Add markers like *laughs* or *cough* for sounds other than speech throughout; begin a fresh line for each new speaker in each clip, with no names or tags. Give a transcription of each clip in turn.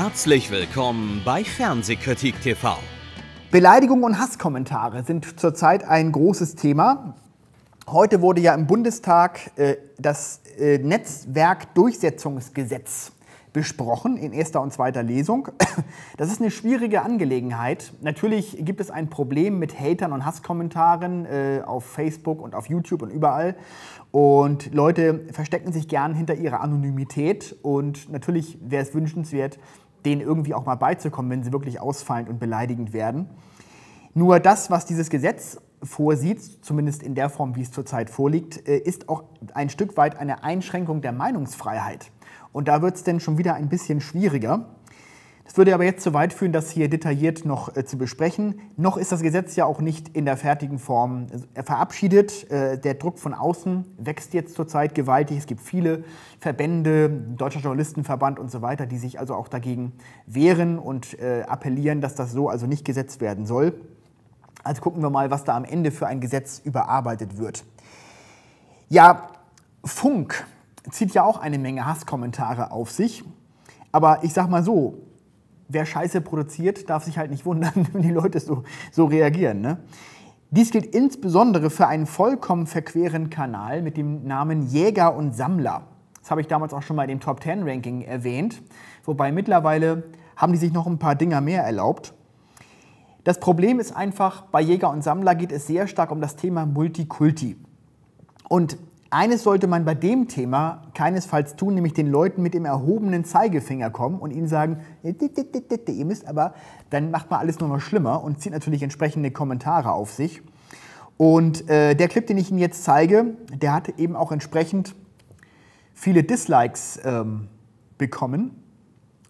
Herzlich willkommen bei Fernsehkritik TV.
Beleidigung und Hasskommentare sind zurzeit ein großes Thema. Heute wurde ja im Bundestag äh, das äh, Netzwerkdurchsetzungsgesetz besprochen in erster und zweiter Lesung. *coughs* Das ist eine schwierige Angelegenheit. Natürlich gibt es ein Problem mit Hatern und Hasskommentaren äh, auf Facebook und auf YouTube und überall. Und Leute verstecken sich gern hinter ihrer Anonymität. Und natürlich wäre es wünschenswert, denen irgendwie auch mal beizukommen, wenn sie wirklich ausfallend und beleidigend werden. Nur das, was dieses Gesetz vorsieht, zumindest in der Form, wie es zurzeit vorliegt, äh, ist auch ein Stück weit eine Einschränkung der Meinungsfreiheit. Und da wird es denn schon wieder ein bisschen schwieriger. Das würde aber jetzt zu weit führen, das hier detailliert noch äh, zu besprechen. Noch ist das Gesetz ja auch nicht in der fertigen Form äh, verabschiedet. Äh, der Druck von außen wächst jetzt zurzeit gewaltig. Es gibt viele Verbände, Deutscher Journalistenverband und so weiter, die sich also auch dagegen wehren und äh, appellieren, dass das so also nicht gesetzt werden soll. Also gucken wir mal, was da am Ende für ein Gesetz überarbeitet wird. Ja, Funk zieht ja auch eine Menge Hasskommentare auf sich. Aber ich sag mal so, wer Scheiße produziert, darf sich halt nicht wundern, *laughs* wenn die Leute so, so reagieren. Ne? Dies gilt insbesondere für einen vollkommen verqueren Kanal mit dem Namen Jäger und Sammler. Das habe ich damals auch schon mal im Top 10 Ranking erwähnt, wobei mittlerweile haben die sich noch ein paar Dinger mehr erlaubt. Das Problem ist einfach, bei Jäger und Sammler geht es sehr stark um das Thema Multikulti. Und eines sollte man bei dem Thema keinesfalls tun, nämlich den Leuten mit dem erhobenen Zeigefinger kommen und ihnen sagen, äh, ihr müsst aber, dann macht man alles nur noch schlimmer und zieht natürlich entsprechende Kommentare auf sich. Und äh, der Clip, den ich Ihnen jetzt zeige, der hat eben auch entsprechend viele Dislikes ähm, bekommen,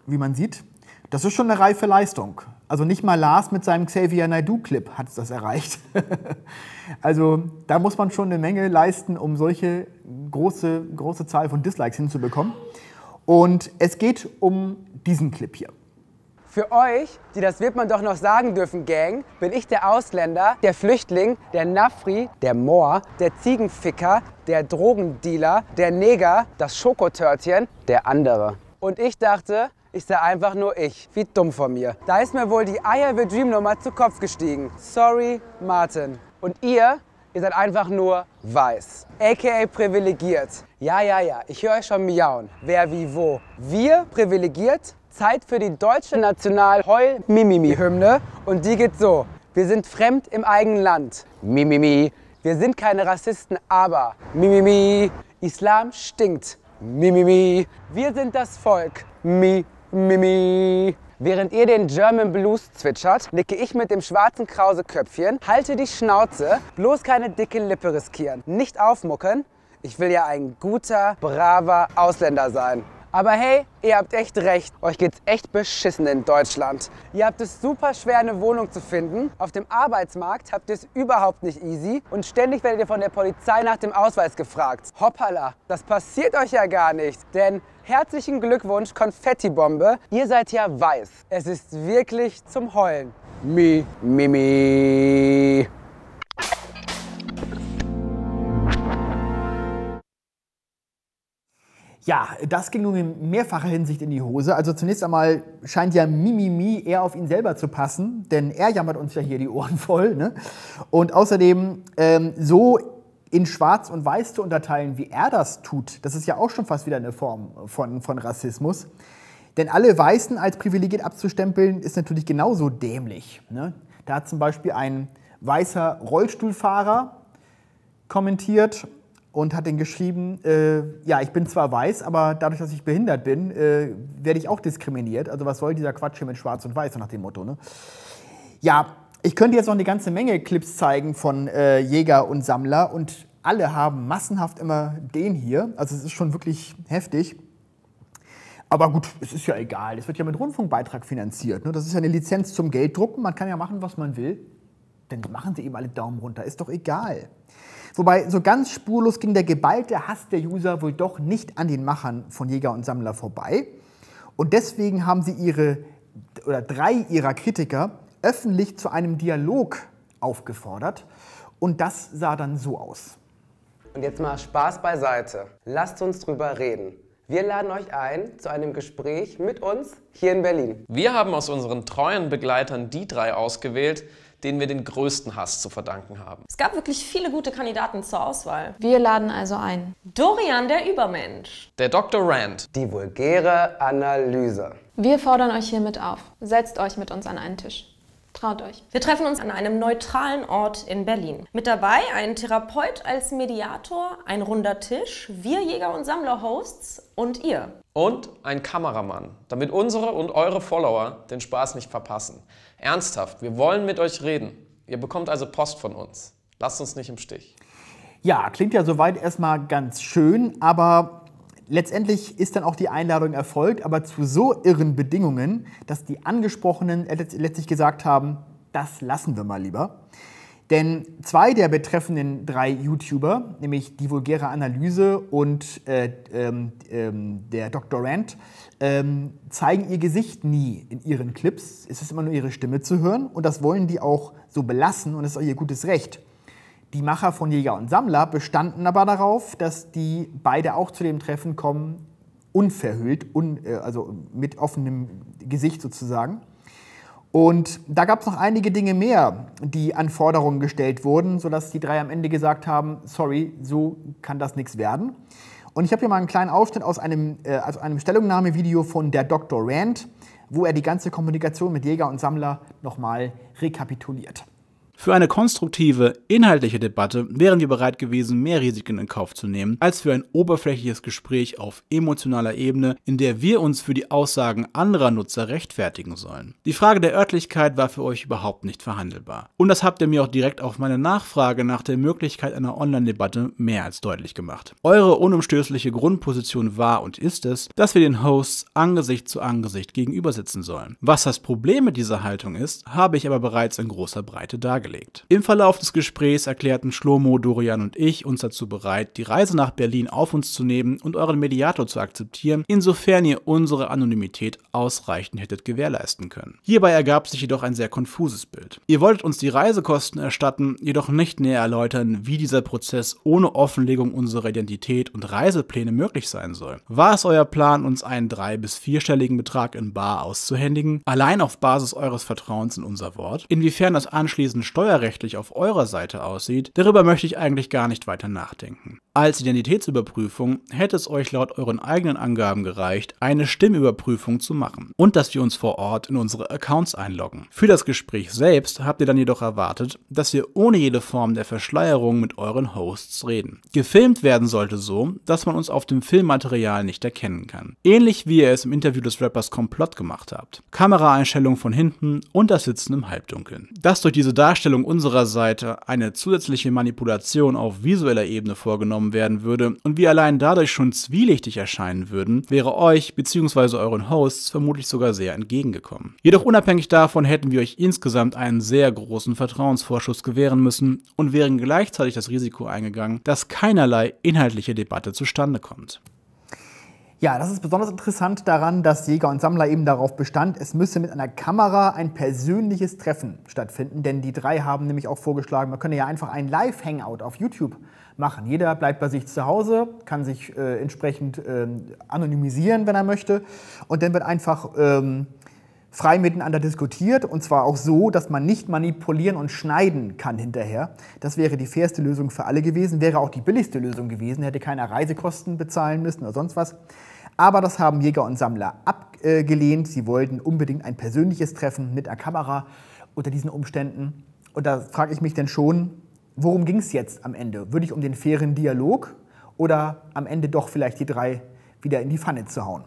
wie man sieht. Das ist schon eine reife Leistung. Also nicht mal Lars mit seinem Xavier Naidoo-Clip hat das erreicht. *laughs* also da muss man schon eine Menge leisten, um solche große, große Zahl von Dislikes hinzubekommen. Und es geht um diesen Clip hier.
Für euch, die das wird man doch noch sagen dürfen, Gang, bin ich der Ausländer, der Flüchtling, der Nafri, der Moor, der Ziegenficker, der Drogendealer, der Neger, das Schokotörtchen, der andere. Und ich dachte, ich sei einfach nur ich. Wie dumm von mir. Da ist mir wohl die I Have a Dream Nummer zu Kopf gestiegen. Sorry, Martin. Und ihr, ihr seid einfach nur weiß. AKA privilegiert. Ja, ja, ja, ich höre euch schon miauen. Wer wie wo. Wir privilegiert. Zeit für die deutsche National-Heul-Mimimi-Hymne. Und die geht so. Wir sind fremd im eigenen Land. Mimimi. Wir sind keine Rassisten, aber Mimimi. Islam stinkt. Mimimi. Wir sind das Volk. Mimimi. Mimi. Während ihr den German Blues zwitschert, nicke ich mit dem schwarzen Krauseköpfchen, halte die Schnauze, bloß keine dicke Lippe riskieren, nicht aufmucken. Ich will ja ein guter, braver Ausländer sein. Aber hey, ihr habt echt recht. Euch geht's echt beschissen in Deutschland. Ihr habt es super schwer, eine Wohnung zu finden. Auf dem Arbeitsmarkt habt ihr es überhaupt nicht easy. Und ständig werdet ihr von der Polizei nach dem Ausweis gefragt. Hoppala, das passiert euch ja gar nicht. Denn herzlichen Glückwunsch, Konfettibombe. Ihr seid ja weiß. Es ist wirklich zum Heulen. Mi, mi, mi.
Ja, das ging nun in mehrfacher Hinsicht in die Hose. Also zunächst einmal scheint ja Mimimi eher auf ihn selber zu passen, denn er jammert uns ja hier die Ohren *laughs* voll. Ne? Und außerdem ähm, so in Schwarz und Weiß zu unterteilen, wie er das tut, das ist ja auch schon fast wieder eine Form von, von Rassismus. Denn alle Weißen als privilegiert abzustempeln, ist natürlich genauso dämlich. Ne? Da hat zum Beispiel ein weißer Rollstuhlfahrer kommentiert, und hat den geschrieben, äh, ja, ich bin zwar weiß, aber dadurch, dass ich behindert bin, äh, werde ich auch diskriminiert. Also was soll dieser Quatsch hier mit Schwarz und Weiß, nach dem Motto. Ne? Ja, ich könnte jetzt noch eine ganze Menge Clips zeigen von äh, Jäger und Sammler und alle haben massenhaft immer den hier. Also es ist schon wirklich heftig. Aber gut, es ist ja egal. Es wird ja mit Rundfunkbeitrag finanziert. Ne? Das ist ja eine Lizenz zum Gelddrucken. Man kann ja machen, was man will. Dann machen sie eben alle Daumen runter. Ist doch egal. Wobei so ganz spurlos ging der geballte Hass der User wohl doch nicht an den Machern von Jäger und Sammler vorbei. Und deswegen haben sie ihre oder drei ihrer Kritiker öffentlich zu einem Dialog aufgefordert. Und das sah dann so aus.
Und jetzt mal Spaß beiseite. Lasst uns drüber reden. Wir laden euch ein zu einem Gespräch mit uns hier in Berlin. Wir haben aus unseren treuen Begleitern die drei ausgewählt, denen wir den größten Hass zu verdanken haben. Es gab wirklich viele gute Kandidaten zur Auswahl. Wir laden also ein. Dorian der Übermensch. Der Dr. Rand. Die vulgäre Analyse. Wir fordern euch hiermit auf. Setzt euch mit uns an einen Tisch. Traut euch. Wir treffen uns an einem neutralen Ort in Berlin. Mit dabei ein Therapeut als Mediator, ein runder Tisch, wir Jäger- und Sammler-Hosts, und ihr.
Und ein Kameramann, damit unsere und eure Follower den Spaß nicht verpassen. Ernsthaft, wir wollen mit euch reden. Ihr bekommt also Post von uns. Lasst uns nicht im Stich. Ja, klingt ja soweit erstmal ganz schön, aber letztendlich ist dann auch die Einladung erfolgt, aber zu so irren Bedingungen, dass die Angesprochenen letztlich gesagt haben, das lassen wir mal lieber. Denn zwei der betreffenden drei YouTuber, nämlich die vulgäre Analyse und äh, ähm, ähm der Dr. Rand, ähm, zeigen ihr Gesicht nie in ihren Clips. Es ist immer nur ihre Stimme zu hören und das wollen die auch so belassen und das ist auch ihr gutes Recht. Die Macher von Jäger und Sammler bestanden aber darauf, dass die beide auch zu dem Treffen kommen, unverhüllt, un, äh, also mit offenem Gesicht sozusagen. Und da gab es noch einige Dinge mehr, die an Forderungen gestellt wurden, sodass die drei am Ende gesagt haben, sorry, so kann das nichts werden. Und ich habe hier mal einen kleinen Aufschnitt aus einem, äh, aus einem Stellungnahmevideo von der Dr. Rand, wo er die ganze Kommunikation mit Jäger und Sammler nochmal rekapituliert.
Für eine konstruktive, inhaltliche Debatte wären wir bereit gewesen, mehr Risiken in Kauf zu nehmen, als für ein oberflächliches Gespräch auf emotionaler Ebene, in der wir uns für die Aussagen anderer Nutzer rechtfertigen sollen. Die Frage der Örtlichkeit war für euch überhaupt nicht verhandelbar. Und das habt ihr mir auch direkt auf meine Nachfrage nach der Möglichkeit einer Online-Debatte mehr als deutlich gemacht. Eure unumstößliche Grundposition war und ist es, dass wir den Hosts Angesicht zu Angesicht gegenüber sitzen sollen. Was das Problem mit dieser Haltung ist, habe ich aber bereits in großer Breite dargestellt dargelegt. Im Verlauf des Gesprächs erklärten Schlomo, Dorian und ich uns dazu bereit, die Reise nach Berlin auf uns zu nehmen und euren Mediator zu akzeptieren, insofern ihr unsere Anonymität ausreichend hättet gewährleisten können. Hierbei ergab sich jedoch ein sehr konfuses Bild. Ihr wolltet uns die Reisekosten erstatten, jedoch nicht näher erläutern, wie dieser Prozess ohne Offenlegung unserer Identität und Reisepläne möglich sein soll. War es euer Plan, uns einen drei- bis vierstelligen Betrag in Bar auszuhändigen, allein auf Basis eures Vertrauens in unser Wort? Inwiefern das anschließend steuerrechtlich auf eurer Seite aussieht, darüber möchte ich eigentlich gar nicht weiter nachdenken. Als Identitätsüberprüfung hätte es euch laut euren eigenen Angaben gereicht, eine Stimmüberprüfung zu machen und dass wir uns vor Ort in unsere Accounts einloggen. Für das Gespräch selbst habt ihr dann jedoch erwartet, dass wir ohne jede Form der Verschleierung mit euren Hosts reden. Gefilmt werden sollte so, dass man uns auf dem Filmmaterial nicht erkennen kann. Ähnlich wie ihr es im Interview des Rappers Komplott gemacht habt. Kameraeinstellung von hinten und das Sitzen im Halbdunkeln. Dass durch diese Darstellung unserer Seite eine zusätzliche Manipulation auf visueller Ebene vorgenommen wahrgenommen werden würde und wir allein dadurch schon zwielichtig erscheinen würden, wäre euch bzw. euren Hosts vermutlich sogar sehr entgegengekommen. Jedoch unabhängig davon hätten wir euch insgesamt einen sehr großen Vertrauensvorschuss gewähren müssen und wären gleichzeitig das Risiko eingegangen, dass keinerlei inhaltliche Debatte zustande kommt.
Ja, das ist besonders interessant daran, dass Jäger und Sammler eben darauf bestand, es müsse mit einer Kamera ein persönliches Treffen stattfinden, denn die drei haben nämlich auch vorgeschlagen, man könne ja einfach ein Live-Hangout auf YouTube machen. Jeder bleibt bei sich zu Hause, kann sich äh, entsprechend äh, anonymisieren, wenn er möchte, und dann wird einfach ähm, frei miteinander diskutiert und zwar auch so, dass man nicht manipulieren und schneiden kann hinterher. Das wäre die fairste Lösung für alle gewesen, wäre auch die billigste Lösung gewesen, hätte keiner Reisekosten bezahlen müssen oder sonst was. Aber das haben Jäger und Sammler abgelehnt. Sie wollten unbedingt ein persönliches Treffen mit der Kamera unter diesen Umständen. Und da frage ich mich denn schon, worum ging es jetzt am Ende? Würde ich um den fairen Dialog oder am Ende doch vielleicht die drei wieder in die Pfanne zu hauen?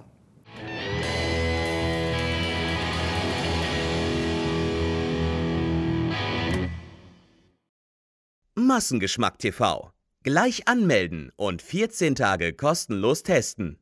Massengeschmack TV.
Gleich anmelden und 14 Tage kostenlos testen.